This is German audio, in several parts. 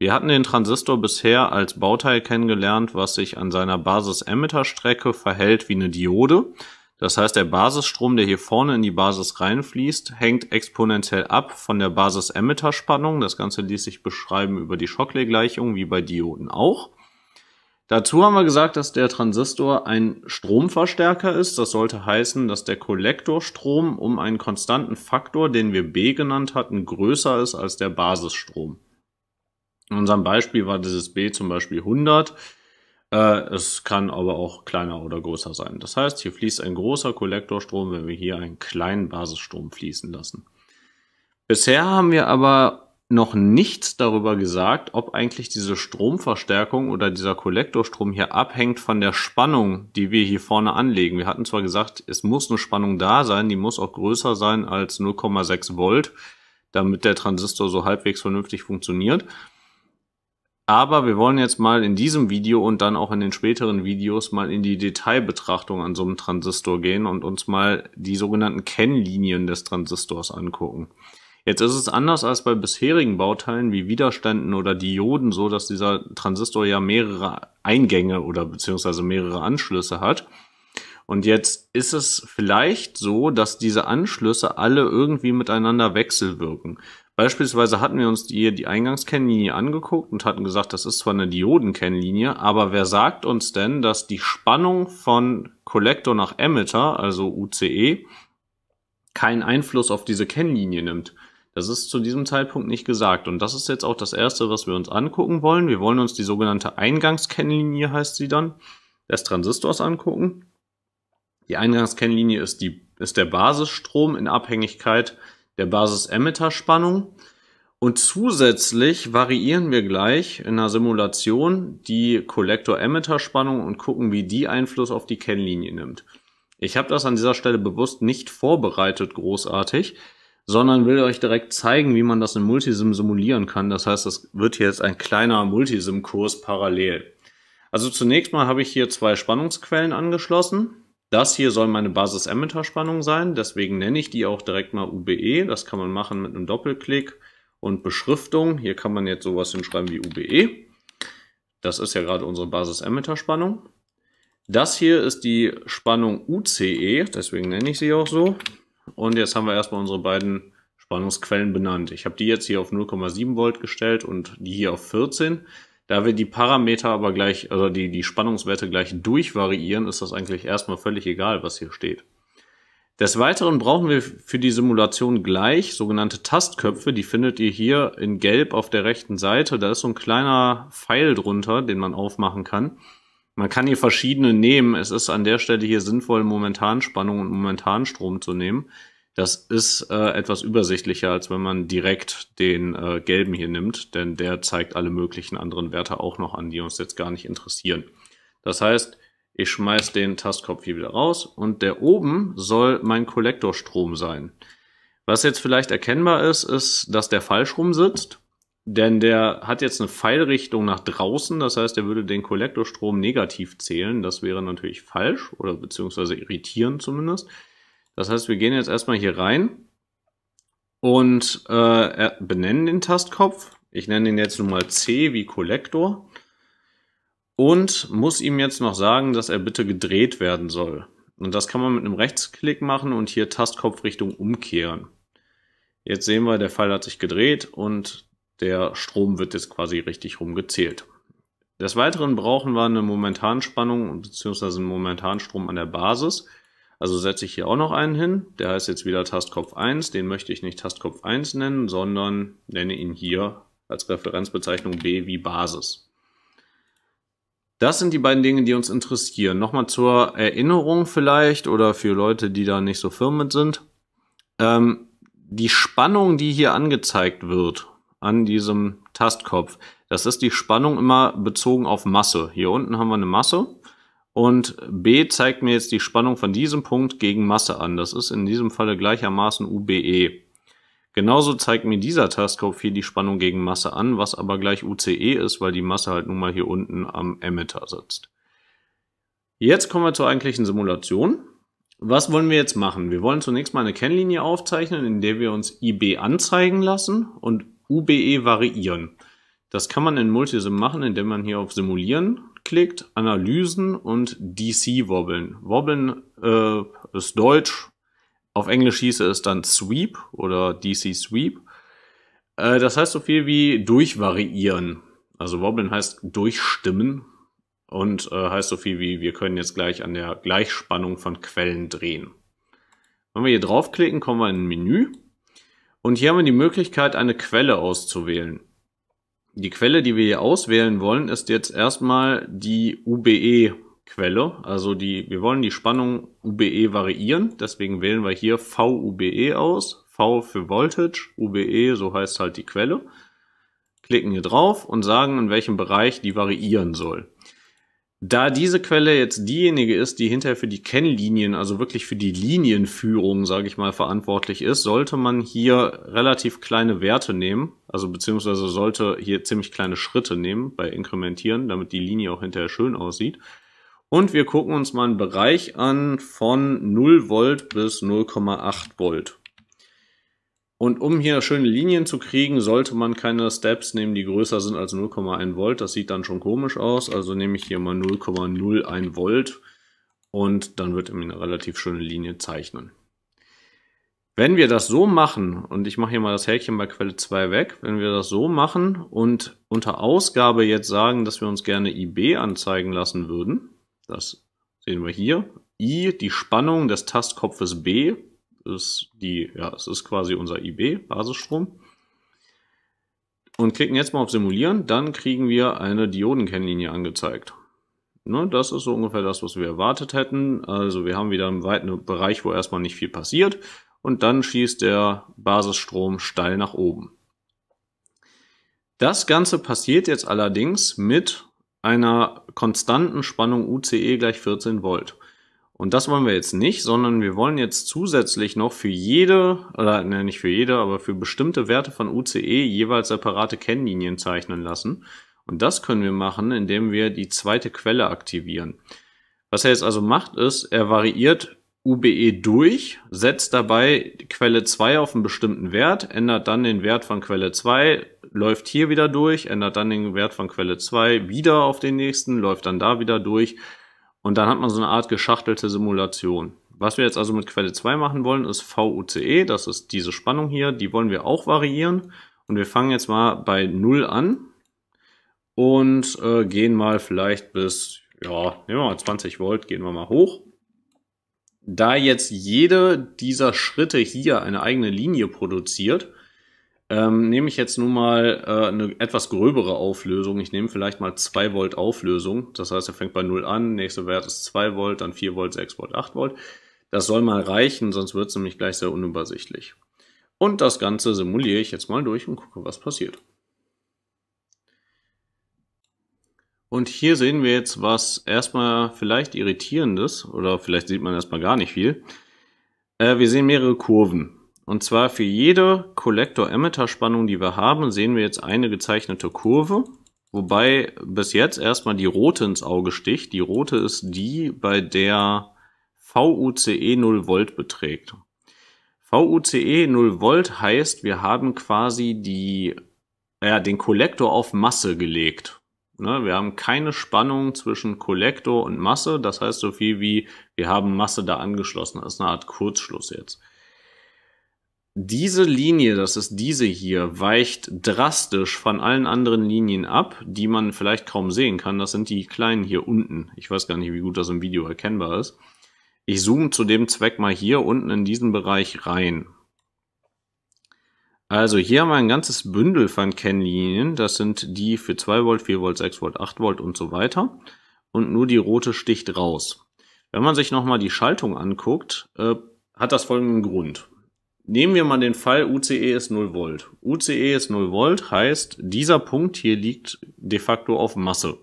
Wir hatten den Transistor bisher als Bauteil kennengelernt, was sich an seiner Basis-Emitter-Strecke verhält wie eine Diode. Das heißt, der Basisstrom, der hier vorne in die Basis reinfließt, hängt exponentiell ab von der Basis-Emitter-Spannung. Das Ganze ließ sich beschreiben über die Shockley-Gleichung, wie bei Dioden auch. Dazu haben wir gesagt, dass der Transistor ein Stromverstärker ist. Das sollte heißen, dass der Kollektorstrom um einen konstanten Faktor, den wir B genannt hatten, größer ist als der Basisstrom. In unserem Beispiel war dieses B zum Beispiel 100. Äh, es kann aber auch kleiner oder größer sein. Das heißt, hier fließt ein großer Kollektorstrom, wenn wir hier einen kleinen Basisstrom fließen lassen. Bisher haben wir aber noch nichts darüber gesagt, ob eigentlich diese Stromverstärkung oder dieser Kollektorstrom hier abhängt von der Spannung, die wir hier vorne anlegen. Wir hatten zwar gesagt, es muss eine Spannung da sein, die muss auch größer sein als 0,6 Volt, damit der Transistor so halbwegs vernünftig funktioniert. Aber wir wollen jetzt mal in diesem Video und dann auch in den späteren Videos mal in die Detailbetrachtung an so einem Transistor gehen und uns mal die sogenannten Kennlinien des Transistors angucken. Jetzt ist es anders als bei bisherigen Bauteilen wie Widerständen oder Dioden so, dass dieser Transistor ja mehrere Eingänge oder beziehungsweise mehrere Anschlüsse hat. Und jetzt ist es vielleicht so, dass diese Anschlüsse alle irgendwie miteinander wechselwirken. Beispielsweise hatten wir uns die, die Eingangskennlinie angeguckt und hatten gesagt, das ist zwar eine Diodenkennlinie, aber wer sagt uns denn, dass die Spannung von Kollektor nach Emitter, also UCE, keinen Einfluss auf diese Kennlinie nimmt? Das ist zu diesem Zeitpunkt nicht gesagt. Und das ist jetzt auch das Erste, was wir uns angucken wollen. Wir wollen uns die sogenannte Eingangskennlinie, heißt sie dann, des Transistors angucken. Die Eingangskennlinie ist, die, ist der Basisstrom in Abhängigkeit der Basis-Emitter-Spannung. Und zusätzlich variieren wir gleich in einer Simulation die Kollektor-Emitter-Spannung und gucken, wie die Einfluss auf die Kennlinie nimmt. Ich habe das an dieser Stelle bewusst nicht vorbereitet großartig, sondern will euch direkt zeigen, wie man das in Multisim simulieren kann. Das heißt, das wird hier jetzt ein kleiner Multisim-Kurs parallel. Also zunächst mal habe ich hier zwei Spannungsquellen angeschlossen. Das hier soll meine basis emitter spannung sein, deswegen nenne ich die auch direkt mal UBE. Das kann man machen mit einem Doppelklick und Beschriftung. Hier kann man jetzt sowas hinschreiben wie UBE. Das ist ja gerade unsere basis emitter spannung Das hier ist die Spannung UCE, deswegen nenne ich sie auch so. Und jetzt haben wir erstmal unsere beiden Spannungsquellen benannt. Ich habe die jetzt hier auf 0,7 Volt gestellt und die hier auf 14. Da wir die Parameter aber gleich, also die, die Spannungswerte gleich durchvariieren, ist das eigentlich erstmal völlig egal, was hier steht. Des Weiteren brauchen wir für die Simulation gleich sogenannte Tastköpfe. Die findet ihr hier in Gelb auf der rechten Seite. Da ist so ein kleiner Pfeil drunter, den man aufmachen kann. Man kann hier verschiedene nehmen. Es ist an der Stelle hier sinnvoll, momentan Spannung und momentan Strom zu nehmen. Das ist äh, etwas übersichtlicher, als wenn man direkt den äh, gelben hier nimmt, denn der zeigt alle möglichen anderen Werte auch noch an, die uns jetzt gar nicht interessieren. Das heißt, ich schmeiße den Tastkopf hier wieder raus und der oben soll mein Kollektorstrom sein. Was jetzt vielleicht erkennbar ist, ist, dass der falsch rum sitzt, denn der hat jetzt eine Pfeilrichtung nach draußen, das heißt, er würde den Kollektorstrom negativ zählen. Das wäre natürlich falsch oder beziehungsweise irritierend zumindest. Das heißt, wir gehen jetzt erstmal hier rein und äh, benennen den Tastkopf. Ich nenne ihn jetzt nun mal C wie Kollektor und muss ihm jetzt noch sagen, dass er bitte gedreht werden soll. Und das kann man mit einem Rechtsklick machen und hier Tastkopf Richtung umkehren. Jetzt sehen wir, der Pfeil hat sich gedreht und der Strom wird jetzt quasi richtig rumgezählt. Des Weiteren brauchen wir eine Momentanspannung bzw. einen Momentanstrom an der Basis. Also setze ich hier auch noch einen hin. Der heißt jetzt wieder Tastkopf 1. Den möchte ich nicht Tastkopf 1 nennen, sondern nenne ihn hier als Referenzbezeichnung B wie Basis. Das sind die beiden Dinge, die uns interessieren. Nochmal zur Erinnerung vielleicht oder für Leute, die da nicht so firm mit sind. Ähm, die Spannung, die hier angezeigt wird an diesem Tastkopf, das ist die Spannung immer bezogen auf Masse. Hier unten haben wir eine Masse und B zeigt mir jetzt die Spannung von diesem Punkt gegen Masse an. Das ist in diesem Falle gleichermaßen UBE. Genauso zeigt mir dieser Taskcope hier die Spannung gegen Masse an, was aber gleich UCE ist, weil die Masse halt nun mal hier unten am Emitter sitzt. Jetzt kommen wir zur eigentlichen Simulation. Was wollen wir jetzt machen? Wir wollen zunächst mal eine Kennlinie aufzeichnen, in der wir uns IB anzeigen lassen und UBE variieren. Das kann man in Multisim machen, indem man hier auf Simulieren klickt, Analysen und DC Wobbeln. Wobbeln äh, ist deutsch, auf Englisch hieße es dann Sweep oder DC Sweep. Äh, das heißt so viel wie durchvariieren. Also Wobbeln heißt durchstimmen und äh, heißt so viel wie wir können jetzt gleich an der Gleichspannung von Quellen drehen. Wenn wir hier draufklicken, kommen wir in ein Menü. Und hier haben wir die Möglichkeit, eine Quelle auszuwählen die Quelle, die wir hier auswählen wollen, ist jetzt erstmal die UBE-Quelle. Also die, wir wollen die Spannung UBE variieren. Deswegen wählen wir hier VUBE aus. V für Voltage, UBE, so heißt halt die Quelle. Klicken hier drauf und sagen, in welchem Bereich die variieren soll. Da diese Quelle jetzt diejenige ist, die hinterher für die Kennlinien, also wirklich für die Linienführung, sage ich mal, verantwortlich ist, sollte man hier relativ kleine Werte nehmen, also beziehungsweise sollte hier ziemlich kleine Schritte nehmen bei Inkrementieren, damit die Linie auch hinterher schön aussieht. Und wir gucken uns mal einen Bereich an von 0 Volt bis 0,8 Volt. Und um hier schöne Linien zu kriegen, sollte man keine Steps nehmen, die größer sind als 0,1 Volt. Das sieht dann schon komisch aus. Also nehme ich hier mal 0,01 Volt und dann wird mir eine relativ schöne Linie zeichnen. Wenn wir das so machen, und ich mache hier mal das Häkchen bei Quelle 2 weg, wenn wir das so machen und unter Ausgabe jetzt sagen, dass wir uns gerne IB anzeigen lassen würden, das sehen wir hier, I, die Spannung des Tastkopfes B, ist die, ja, es ist quasi unser IB, Basisstrom. Und klicken jetzt mal auf Simulieren, dann kriegen wir eine Diodenkennlinie angezeigt. Ne, das ist so ungefähr das, was wir erwartet hätten. Also wir haben wieder einen weiten Bereich, wo erstmal nicht viel passiert. Und dann schießt der Basisstrom steil nach oben. Das Ganze passiert jetzt allerdings mit einer konstanten Spannung UCE gleich 14 Volt. Und das wollen wir jetzt nicht, sondern wir wollen jetzt zusätzlich noch für jede, oder ne, nicht für jede, aber für bestimmte Werte von UCE jeweils separate Kennlinien zeichnen lassen. Und das können wir machen, indem wir die zweite Quelle aktivieren. Was er jetzt also macht, ist, er variiert UBE durch, setzt dabei Quelle 2 auf einen bestimmten Wert, ändert dann den Wert von Quelle 2, läuft hier wieder durch, ändert dann den Wert von Quelle 2 wieder auf den nächsten, läuft dann da wieder durch und dann hat man so eine Art geschachtelte Simulation. Was wir jetzt also mit Quelle 2 machen wollen, ist VUCE, das ist diese Spannung hier, die wollen wir auch variieren. Und wir fangen jetzt mal bei 0 an und äh, gehen mal vielleicht bis, ja, nehmen wir mal 20 Volt, gehen wir mal hoch. Da jetzt jede dieser Schritte hier eine eigene Linie produziert, ähm, nehme ich jetzt nun mal äh, eine etwas gröbere Auflösung. Ich nehme vielleicht mal 2 Volt Auflösung. Das heißt, er fängt bei 0 an, nächster Wert ist 2 Volt, dann 4 Volt, 6 Volt, 8 Volt. Das soll mal reichen, sonst wird es nämlich gleich sehr unübersichtlich. Und das Ganze simuliere ich jetzt mal durch und gucke, was passiert. Und hier sehen wir jetzt was erstmal vielleicht irritierendes oder vielleicht sieht man erstmal gar nicht viel. Äh, wir sehen mehrere Kurven. Und zwar für jede kollektor emitter spannung die wir haben, sehen wir jetzt eine gezeichnete Kurve. Wobei bis jetzt erstmal die rote ins Auge sticht. Die rote ist die, bei der VUCE 0 Volt beträgt. VUCE 0 Volt heißt, wir haben quasi die, äh, den Kollektor auf Masse gelegt. Ne? Wir haben keine Spannung zwischen Kollektor und Masse. Das heißt so viel wie, wir haben Masse da angeschlossen. Das ist eine Art Kurzschluss jetzt diese Linie, das ist diese hier, weicht drastisch von allen anderen Linien ab, die man vielleicht kaum sehen kann. Das sind die kleinen hier unten. Ich weiß gar nicht, wie gut das im Video erkennbar ist. Ich zoome zu dem Zweck mal hier unten in diesen Bereich rein. Also hier haben wir ein ganzes Bündel von Kennlinien. Das sind die für 2 Volt, 4 Volt, 6 Volt, 8 Volt und so weiter. Und nur die rote sticht raus. Wenn man sich nochmal die Schaltung anguckt, äh, hat das folgenden Grund. Nehmen wir mal den Fall, UCE ist 0 Volt. UCE ist 0 Volt heißt, dieser Punkt hier liegt de facto auf Masse.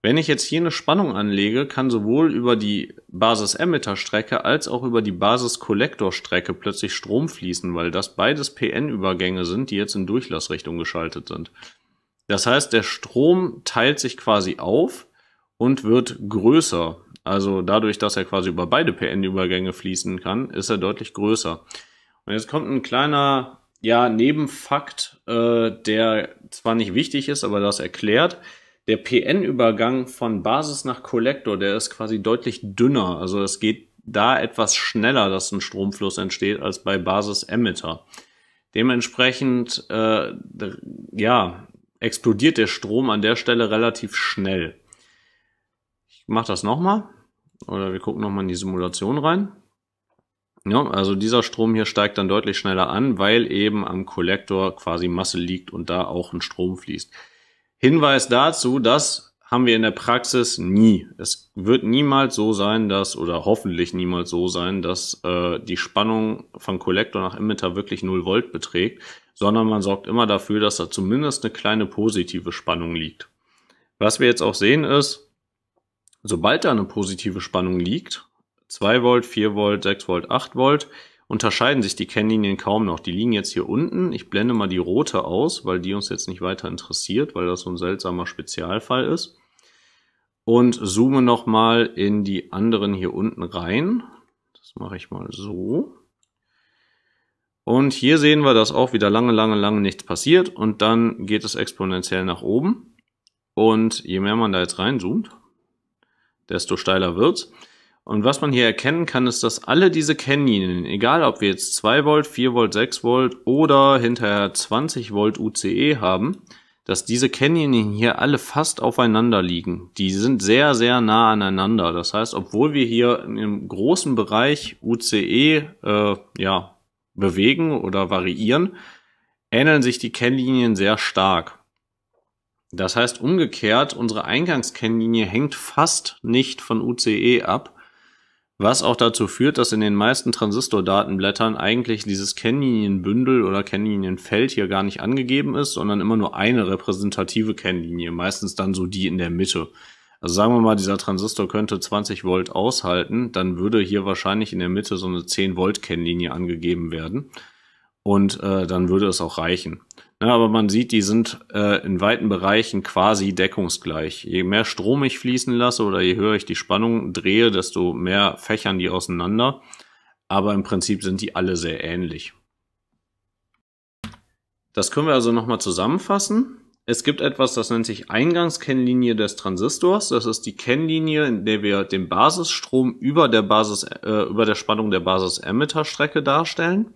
Wenn ich jetzt hier eine Spannung anlege, kann sowohl über die Basis-Emitter-Strecke als auch über die Basis-Kollektor-Strecke plötzlich Strom fließen, weil das beides PN-Übergänge sind, die jetzt in Durchlassrichtung geschaltet sind. Das heißt, der Strom teilt sich quasi auf und wird größer. Also dadurch, dass er quasi über beide PN-Übergänge fließen kann, ist er deutlich größer. Und jetzt kommt ein kleiner, ja, Nebenfakt, äh, der zwar nicht wichtig ist, aber das erklärt. Der PN-Übergang von Basis nach Kollektor, der ist quasi deutlich dünner. Also es geht da etwas schneller, dass ein Stromfluss entsteht, als bei Basis-Emitter. Dementsprechend, äh, ja, explodiert der Strom an der Stelle relativ schnell. Ich mache das nochmal. Oder wir gucken nochmal in die Simulation rein. Ja, also dieser Strom hier steigt dann deutlich schneller an, weil eben am Kollektor quasi Masse liegt und da auch ein Strom fließt. Hinweis dazu, das haben wir in der Praxis nie. Es wird niemals so sein, dass, oder hoffentlich niemals so sein, dass äh, die Spannung von Kollektor nach Emitter wirklich 0 Volt beträgt, sondern man sorgt immer dafür, dass da zumindest eine kleine positive Spannung liegt. Was wir jetzt auch sehen ist, sobald da eine positive Spannung liegt, 2 Volt, 4 Volt, 6 Volt, 8 Volt unterscheiden sich die Kennlinien kaum noch. Die liegen jetzt hier unten. Ich blende mal die rote aus, weil die uns jetzt nicht weiter interessiert, weil das so ein seltsamer Spezialfall ist. Und zoome nochmal in die anderen hier unten rein. Das mache ich mal so. Und hier sehen wir, dass auch wieder lange, lange, lange nichts passiert. Und dann geht es exponentiell nach oben. Und je mehr man da jetzt reinzoomt, desto steiler wird's. Und was man hier erkennen kann, ist, dass alle diese Kennlinien, egal ob wir jetzt 2 Volt, 4 Volt, 6 Volt oder hinterher 20 Volt UCE haben, dass diese Canyonien hier alle fast aufeinander liegen. Die sind sehr, sehr nah aneinander. Das heißt, obwohl wir hier in einem großen Bereich UCE äh, ja, bewegen oder variieren, ähneln sich die Kennlinien sehr stark. Das heißt umgekehrt, unsere Eingangskennlinie hängt fast nicht von UCE ab, was auch dazu führt, dass in den meisten Transistordatenblättern eigentlich dieses Kennlinienbündel oder Kennlinienfeld hier gar nicht angegeben ist, sondern immer nur eine repräsentative Kennlinie, meistens dann so die in der Mitte. Also sagen wir mal, dieser Transistor könnte 20 Volt aushalten, dann würde hier wahrscheinlich in der Mitte so eine 10 Volt Kennlinie angegeben werden und äh, dann würde es auch reichen. Ja, aber man sieht, die sind äh, in weiten Bereichen quasi deckungsgleich. Je mehr Strom ich fließen lasse oder je höher ich die Spannung drehe, desto mehr fächern die auseinander. Aber im Prinzip sind die alle sehr ähnlich. Das können wir also nochmal zusammenfassen. Es gibt etwas, das nennt sich Eingangskennlinie des Transistors. Das ist die Kennlinie, in der wir den Basisstrom über der, Basis, äh, über der Spannung der Basis-Emitter-Strecke darstellen.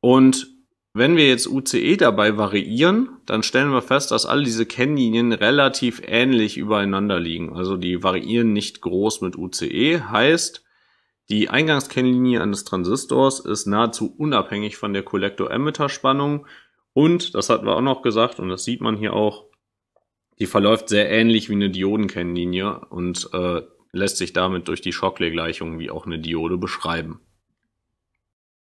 Und wenn wir jetzt UCE dabei variieren, dann stellen wir fest, dass alle diese Kennlinien relativ ähnlich übereinander liegen. Also die variieren nicht groß mit UCE, heißt, die Eingangskennlinie eines Transistors ist nahezu unabhängig von der Kollektor-Emitter-Spannung und, das hatten wir auch noch gesagt und das sieht man hier auch, die verläuft sehr ähnlich wie eine Diodenkennlinie und äh, lässt sich damit durch die Shockley-Gleichung wie auch eine Diode beschreiben.